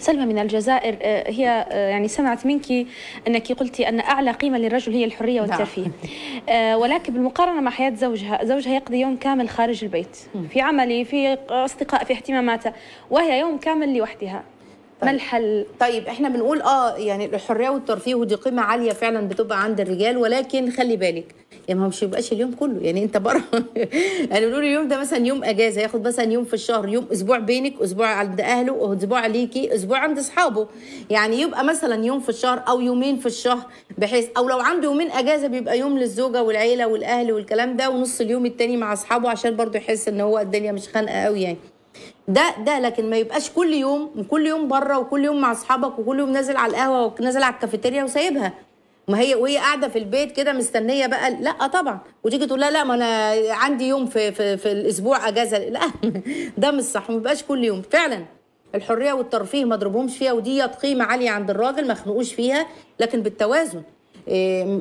سلمى من الجزائر آه، هي آه، يعني سمعت منك انك قلتي ان اعلى قيمه للرجل هي الحريه والترفيه نعم. آه، ولكن بالمقارنه مع حياه زوجها زوجها يقضي يوم كامل خارج البيت في عملي في اصدقاء في اهتماماته وهي يوم كامل لوحدها طيب. ما الحل طيب احنا بنقول اه يعني الحريه والترفيه ودي قيمه عاليه فعلا بتبقى عند الرجال ولكن خلي بالك يعني ما مش يبقاش اليوم كله يعني انت بره يعني بنقول اليوم ده مثلا يوم اجازه ياخد مثلا يوم في الشهر يوم اسبوع بينك اسبوع عند اهله اسبوع ليكي اسبوع عند اصحابه يعني يبقى مثلا يوم في الشهر او يومين في الشهر بحيث او لو عنده يومين اجازه بيبقى يوم للزوجه والعيله والاهل والكلام ده ونص اليوم التاني مع اصحابه عشان برضه يحس ان هو الدنيا مش خانقه قوي يعني ده ده لكن ما يبقاش كل يوم وكل يوم بره وكل يوم مع اصحابك وكل يوم نازل على القهوه ونازل على الكافيتيريا وسايبها ما هي وهي قاعده في البيت كده مستنيه بقى لا طبعا وتيجي تقول لا لا ما انا عندي يوم في في, في الاسبوع اجازه لا ده مش صح ما يبقاش كل يوم فعلا الحريه والترفيه ما اضربهمش فيها ودي قيمه عاليه عند الراجل ما خنقوش فيها لكن بالتوازن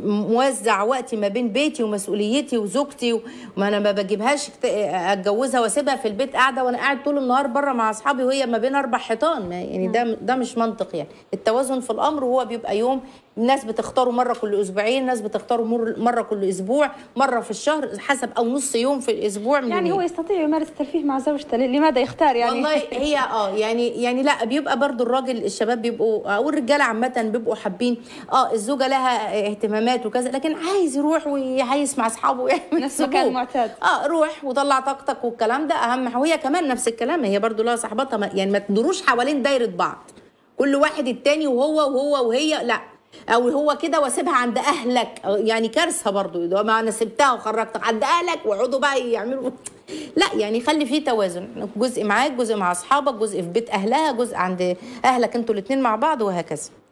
موزع وقتي ما بين بيتي ومسؤوليتي وزوجتي وما انا ما بجيبهاش اتجوزها واسيبها في البيت قاعده وانا قاعد طول النهار بره مع اصحابي وهي ما بين اربع حيطان يعني ده ده مش منطق يعني التوازن في الامر هو بيبقى يوم الناس بتختاره مره كل اسبوعين الناس بتختاره مره كل اسبوع مره في الشهر حسب او نص يوم في الاسبوع من يعني هو يستطيع يمارس الترفيه مع زوجته لماذا يختار يعني والله هي اه يعني يعني لا بيبقى برضو الراجل الشباب بيبقوا او آه، الرجاله عامه بيبقوا حابين اه الزوجه لها اهتمامات وكذا لكن عايز يروح وعايز مع اصحابه يعمل نفس المكان المعتاد اه روح وطلع طاقتك والكلام ده اهم وهي كمان نفس الكلام هي برضو لها صاحبتها يعني ما تدوروش حوالين دايره بعض كل واحد التاني وهو وهو وهي لا او هو كده واسيبها عند اهلك يعني كارثه برضو ما انا سبتها وخرجتك عند اهلك ويقعدوا بقى يعملوا لا يعني خلي فيه توازن جزء معاك جزء مع اصحابك جزء في بيت اهلها جزء عند اهلك انتوا الاثنين مع بعض وهكذا